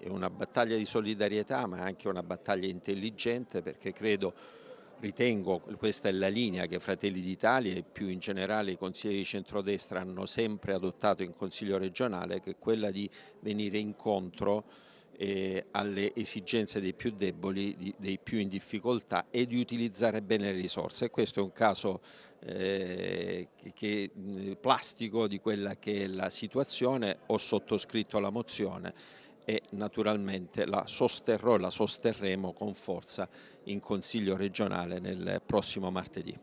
È una battaglia di solidarietà ma anche una battaglia intelligente perché credo, ritengo, questa è la linea che Fratelli d'Italia e più in generale i consiglieri di centrodestra hanno sempre adottato in Consiglio regionale che è quella di venire incontro eh, alle esigenze dei più deboli, dei più in difficoltà e di utilizzare bene le risorse. Questo è un caso eh, che, plastico di quella che è la situazione, ho sottoscritto la mozione e naturalmente la sosterrò e la sosterremo con forza in Consiglio regionale nel prossimo martedì.